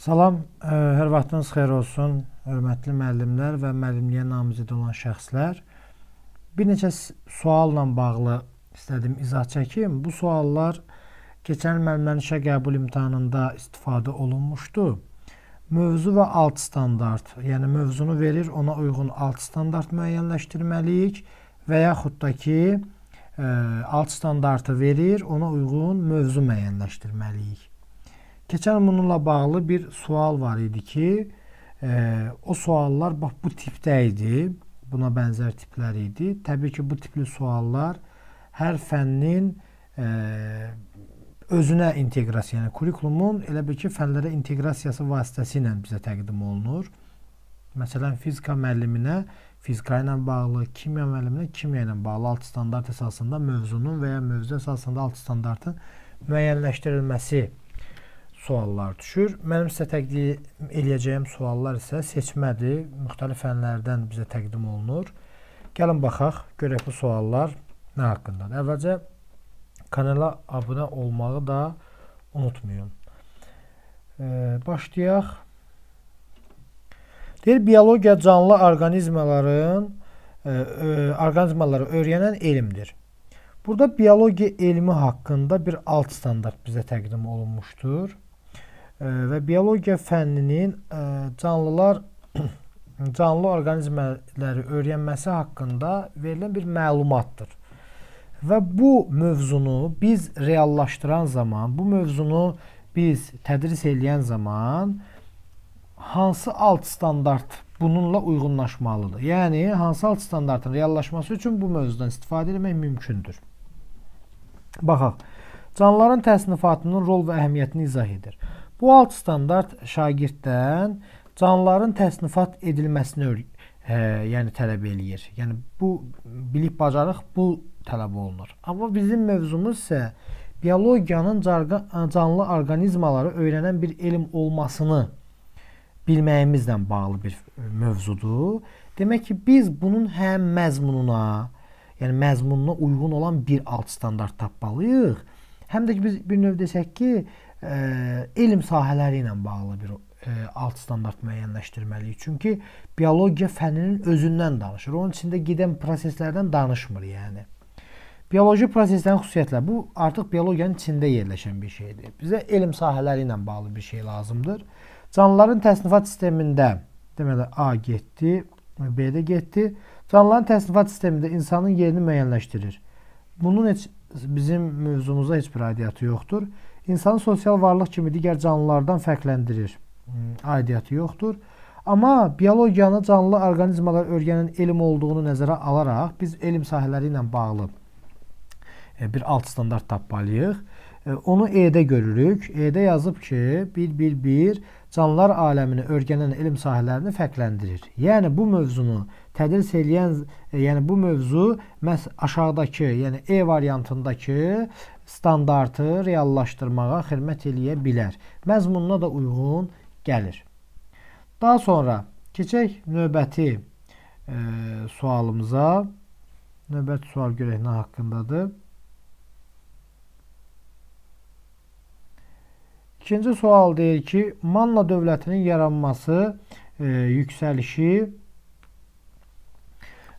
Salam, ə, e, hər vaxtınız xeyir olsun, hörmətli müəllimlər və müəllimliyə namizəd olan şəxslər. Bir neçə sualla bağlı istədim izah çəkim. Bu suallar keçən il müəllimlərin işə qəbul imtahanında istifadə olunmuşdu. Mövzu və alt standart, yəni mövzunu verir, ona uyğun alt standart müəyyənləşdirməliyik və yaxud da ki, ə, e, alt standartı verir, ona uyğun mövzu müəyyənləşdirməliyik. Keçən bununla bağlı bir sual var idi ki, e, o suallar bax bu tipdə idi. Buna bənzər tiplər idi. Təbii ki, bu tipli suallar hər fənnin e, özünə inteqrasiya, yəni kurikulumun elə bil ki, fənlərə inteqrasiyası vasitəsilə bizə təqdim olunur. Məsələn, fizika müəlliminə fizika ilə bağlı, kimya müəlliminə kimya ilə bağlı alt standart əsasında mövzunun və ya mövzu əsasında alt standartın müəyyənləşdirilməsi suallar düşür. Mənim sizə təqdim eləyəcəyim suallar isə seçmədir. Müxtəlif fənlərdən bizə təqdim olunur. Gəlin baxaq, görək bu suallar nə haqqındadır. Əvvəlcə kanala abunə olmağı da unutmayın. E, başlayaq. Deyir, biologiya canlı orqanizmaların e, orqanizmaları öyrənən elmdir. Burada biologiya elmi haqqında bir alt standart bizə təqdim olunmuşdur və biologiya fənninin e, canlılar canlı orqanizmləri öyrənməsi haqqında verilən bir məlumatdır. Və bu mövzunu biz reallaşdıran zaman, bu mövzunu biz tədris edən zaman hansı alt standart bununla uyğunlaşmalıdır? Yəni hansı alt standartın reallaşması üçün bu mövzudan istifadə etmək mümkündür? Baxaq. Canlıların təsnifatının rol və əhəmiyyətini izah edir. Bu alt standart şagirddən canlıların təsnifat edilməsini ə, e, yəni tələb eləyir. Yəni bu bilik bacarıq bu tələb olunur. Amma bizim mövzumuz isə biologiyanın e, canlı orqanizmaları öyrənən bir elm olmasını bilməyimizlə bağlı bir e, mövzudur. Demək ki, biz bunun həm məzmununa, yəni məzmununa uyğun olan bir alt standart tapmalıyıq. Həm də ki biz bir növ desək ki, ə, elm sahələri ilə bağlı bir ə, alt standart müəyyənləşdirməliyik. Çünki biologiya fəninin özündən danışır. Onun içində gedən proseslərdən danışmır, yəni. Bioloji proseslərin xüsusiyyətləri bu artıq biologiyanın içində yerləşən bir şeydir. Bizə elm sahələri ilə bağlı bir şey lazımdır. Canlıların təsnifat sistemində deməli A getdi, B də getdi. Canlıların təsnifat sistemində insanın yerini müəyyənləşdirir. Bunun heç bizim mövzumuza heç bir aidiyyatı yoxdur insanı sosial varlıq kimi digər canlılardan fərqləndirir. Hmm, aidiyyəti yoxdur. Amma biologiyanı canlı orqanizmalar öyrənən elm olduğunu nəzərə alaraq biz elm sahələri ilə bağlı e, bir alt standart tapmalıyıq. E, onu E-də görürük. E-də yazıb ki, 111 canlılar aləmini öyrənən elm sahələrini fərqləndirir. Yəni bu mövzunu tədris eləyən, yəni bu mövzu məs aşağıdakı, yəni E variantındakı standartı reallaşdırmağa xidmət eləyə bilər. Məzmununa da uyğun gəlir. Daha sonra keçək növbəti e, sualımıza. Növbəti sual görək nə haqqındadır? İkinci sual deyir ki, Manna dövlətinin yaranması, e, yüksəlişi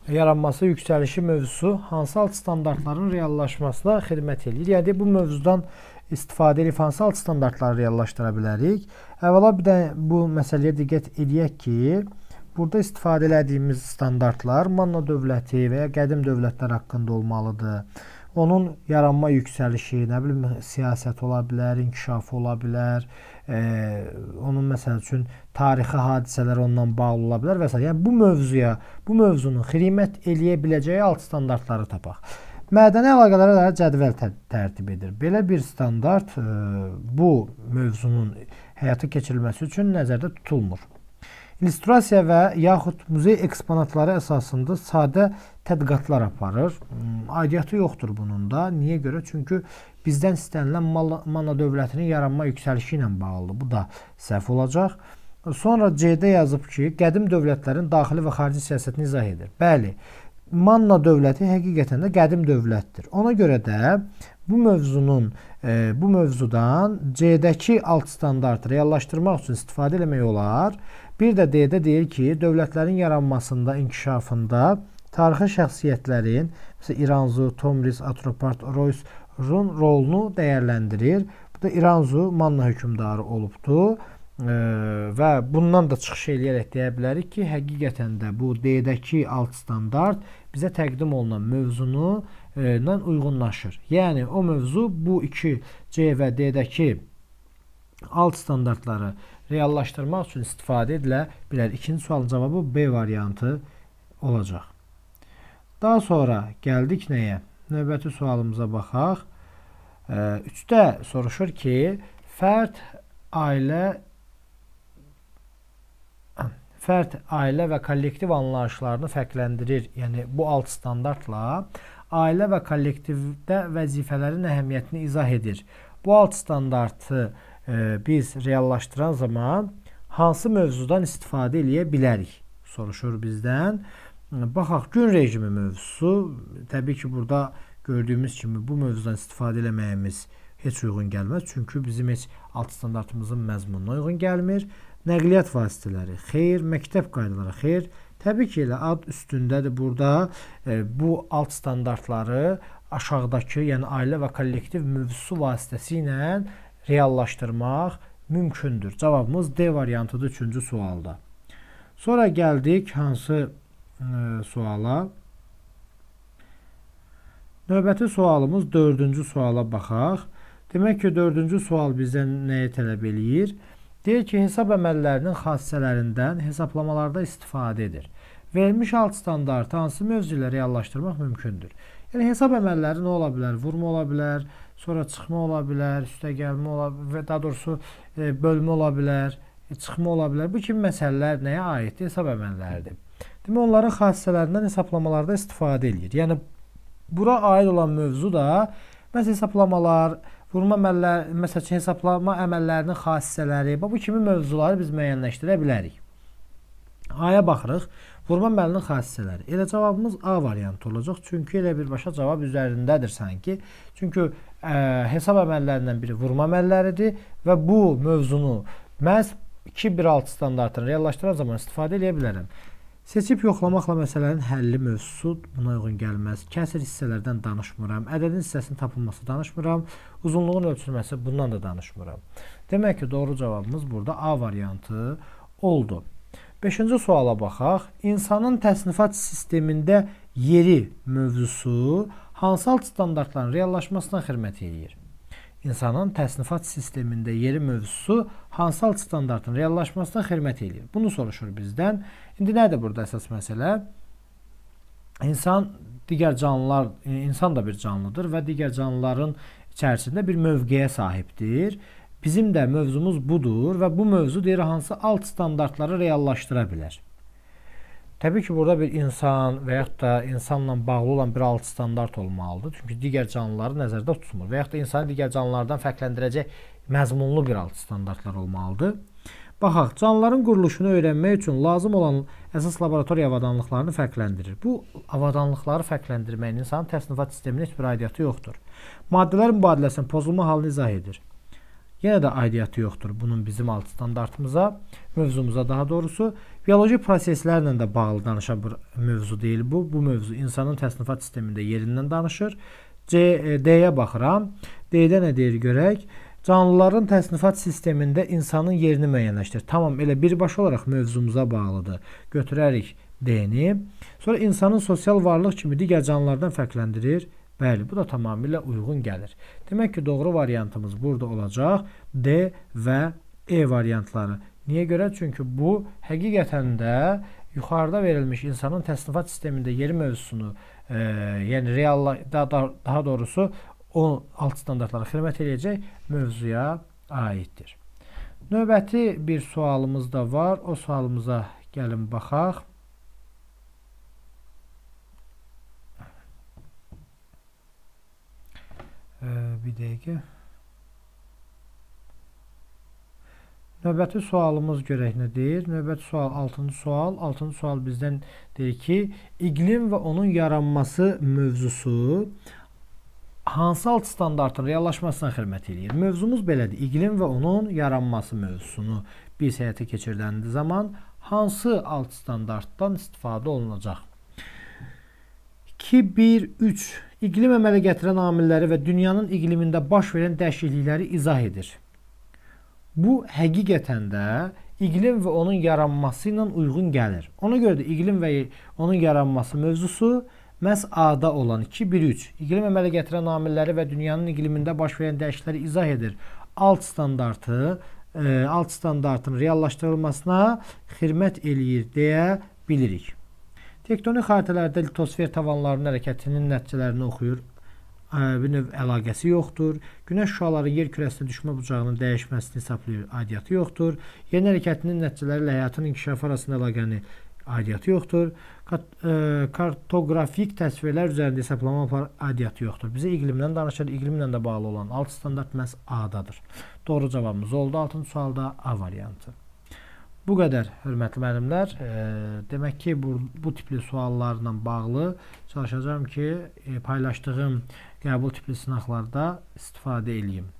yaranması, yüksəlişi mövzusu hansı alt standartların reallaşmasına xidmət eləyir? Yəni bu mövzudan istifadə edib hansı alt standartları reallaşdıra bilərik? Əvvəla bir də bu məsələyə diqqət eləyək ki, burada istifadə etdiyimiz standartlar Manna dövləti və ya qədim dövlətlər haqqında olmalıdır onun yaranma yüksəlişi, nə bilim siyasət ola bilər, inkişafı ola bilər, e, onun məsəl üçün tarixi hadisələr ondan bağlı ola bilər və s. Yəni bu mövzuya, bu mövzunun xidmət eləyə biləcəyi alt standartları tapaq. Mədəni əlaqələrə dair cədvəl tərtib edir. Belə bir standart e, bu mövzunun həyata keçirilməsi üçün nəzərdə tutulmur illüstrasiya və yaxud muzey eksponatları əsasında sadə tədqiqatlar aparır. Hmm, aidiyyəti yoxdur bunun da. Niyə görə? Çünki bizdən istənilən Manna dövlətinin yaranma yüksəlişi ilə bağlıdır. Bu da səhv olacaq. Sonra C-də yazıb ki, qədim dövlətlərin daxili və xarici siyasətini izah edir. Bəli, Manna dövləti həqiqətən də qədim dövlətdir. Ona görə də bu mövzunun e, bu mövzudan C-dəki alt standartı reallaşdırmaq üçün istifadə eləmək olar. Bir də D-də deyir ki, dövlətlərin yaranmasında, inkişafında tarixi şəxsiyyətlərin, məsələn İranzu, Tomris, Atropart, Roys Run rolunu dəyərləndirir. Bu da İranzu Manna hökmdarı olubdu. E, və bundan da çıxış eləyərək deyə bilərik ki, həqiqətən də bu D-dəki alt standart bizə təqdim olunan mövzunu ilə uyğunlaşır. Yəni o mövzu bu 2 C və D-dəki alt standartları reallaşdırmaq üçün istifadə edilə bilər. İkinci sualın cavabı B variantı olacaq. Daha sonra gəldik nəyə? Növbəti sualımıza baxaq. 3-də soruşur ki, fərd ailə fərd ailə və kollektiv anlayışlarını fərqləndirir. Yəni bu alt standartla ailə və kollektivdə vəzifələrin əhəmiyyətini izah edir. Bu alt standartı e, biz reallaşdıran zaman hansı mövzudan istifadə eləyə bilərik? Soruşur bizdən. Baxaq, gün rejimi mövzusu təbii ki, burada gördüyümüz kimi bu mövzudan istifadə eləməyimiz heç uyğun gəlməz. Çünki bizim heç alt standartımızın məzmununa uyğun gəlmir nəqliyyat vasitələri, xeyir, məktəb qaydaları, xeyir təbii ki, elə ad üstündədir burada e, bu alt standartları aşağıdakı, yəni ailə və kollektiv mövzusu vasitəsilə reallaşdırmaq mümkündür. Cavabımız D variantıdır 3-cü sualda. Sonra gəldik hansı e, suala? Növbəti sualımız 4-cü suala baxaq. Demək ki, 4-cü sual bizdən nəyi tələb eləyir? E, Deyir ki, hesab əməllərinin xassələrindən hesablamalarda istifadə edir. Verilmiş alt standartı hansı mövzuilə reallaşdırmaq mümkündür? Yəni hesab əməlləri nə ola bilər? Vurma ola bilər, sonra çıxma ola bilər, üstə gəlmə ola və daha doğrusu e, bölmə ola bilər, e, çıxma ola bilər. Bu kimi məsələlər nəyə aiddir? Hesab əməlləridir. Demək onların xassələrindən hesablamalarda istifadə eləyir. Yəni bura aid olan mövzu da məhz hesablamalar, vurma əməlləri, məsəl üçün hesablama əməllərinin xassələri, bu kimi mövzuları biz müəyyənləşdirə bilərik. A-ya baxırıq. Vurma əməlinin xassələri. Elə cavabımız A variantı olacaq. Çünki elə birbaşa cavab üzərindədir sanki. Çünki ə, e, hesab əməllərindən biri vurma əməlləridir və bu mövzunu məhz 216 standartını reallaşdıran zaman istifadə edə bilərəm. Seçib yoxlamaqla məsələnin həlli mövzusu buna uyğun gəlməz. Kəsir hissələrdən danışmıram. Ədədin hissəsinin tapılması danışmıram. Uzunluğun ölçülməsi bundan da danışmıram. Demək ki, doğru cavabımız burada A variantı oldu. 5-ci suala baxaq. İnsanın təsnifat sistemində yeri mövzusu hansı alt standartların reallaşmasına xidmət eləyir? insanın təsnifat sistemində yeri mövzusu hansı alt standartın reallaşmasına xidmət eləyir? Bunu soruşur bizdən. İndi nədir burada əsas məsələ? İnsan digər canlılar, e, insan da bir canlıdır və digər canlıların içərisində bir mövqeyə sahibdir. Bizim də mövzumuz budur və bu mövzu deyir hansı alt standartları reallaşdıra bilər. Təbii ki, burada bir insan və yaxud da insanla bağlı olan bir alt standart olmalıdır. Çünki digər canlıları nəzərdə tutmur və yaxud da insanı digər canlılardan fərqləndirəcək məzmunlu bir alt standartlar olmalıdır. Baxaq, canlıların quruluşunu öyrənmək üçün lazım olan əsas laboratoriya avadanlıqlarını fərqləndirir. Bu avadanlıqları fərqləndirməyin insanın təsnifat sisteminə heç bir aidiyyatı yoxdur. Maddələr mübadiləsinin pozulma halını izah edir. Yenə də aidiyyatı yoxdur bunun bizim alt standartımıza, mövzumuza daha doğrusu. Bioloji proseslərlə də bağlı danışan bir mövzu deyil bu. Bu mövzu insanın təsnifat sistemində yerindən danışır. C, e, D-yə baxıram. D-də nə deyir görək? Canlıların təsnifat sistemində insanın yerini müəyyənləşdir. Tamam, elə birbaşa olaraq mövzumuza bağlıdır. Götürərik D-ni. Sonra insanın sosial varlıq kimi digər canlılardan fərqləndirir. Bəli, bu da tamamilə uyğun gəlir. Demək ki, doğru variantımız burada olacaq D və E variantları. Niyə görə? Çünki bu həqiqətən də yuxarıda verilmiş insanın təsnifat sistemində yeri mövzusunu, e, yəni real daha, daha doğrusu o alt standartlara xidmət eləyəcək mövzuya aiddir. Növbəti bir sualımız da var. O sualımıza gəlin baxaq. Bir dəqiqə. Növbəti sualımız görək nədir? Növbəti sual 6-cı sual. 6-cı sual bizdən deyir ki, iqlim və onun yaranması mövzusu hansı alt standartın reallaşmasına xidmət eləyir. Mövzumuz belədir. İqlim və onun yaranması mövzusunu biz həyata keçirdiyimiz zaman hansı alt standartdan istifadə olunacaq? 2 1 3 iqlim əmələ gətirən amilləri və dünyanın iqlimində baş verən dəyişiklikləri izah edir. Bu həqiqətən də iqlim və onun yaranması ilə uyğun gəlir. Ona görə də iqlim və onun yaranması mövzusu məhz A-da olan 2, 1, 3 iqlim əmələ gətirən amilləri və dünyanın iqlimində baş verən dəyişiklikləri izah edir. Alt standartı ə, e, alt standartın reallaşdırılmasına xidmət eləyir deyə bilirik. Tektonik xəritələrdə litosfer tavanlarının hərəkətinin nəticələrini oxuyur. Ə, e, bir növ əlaqəsi yoxdur. Günəş şüaları yer kürəsinə düşmə bucağının dəyişməsini hesablayır. Aidiyyatı yoxdur. Yer hərəkətinin nəticələri ilə həyatın inkişafı arasında əlaqəni aidiyyəti yoxdur. E, kartografik təsvirlər üzərində hesablama var aidiyyəti yoxdur. Bizə iqlimdən danışır. İqlimlə də bağlı olan alt standart məhz A-dadır. Doğru cavabımız oldu 6-cı sualda A variantı. Bu qədər hörmətli müəllimlər, e, demək ki, bu, bu tipli suallarla bağlı çalışacağam ki, e, paylaşdığım qəbul tipli sınaqlarda istifadə eləyim.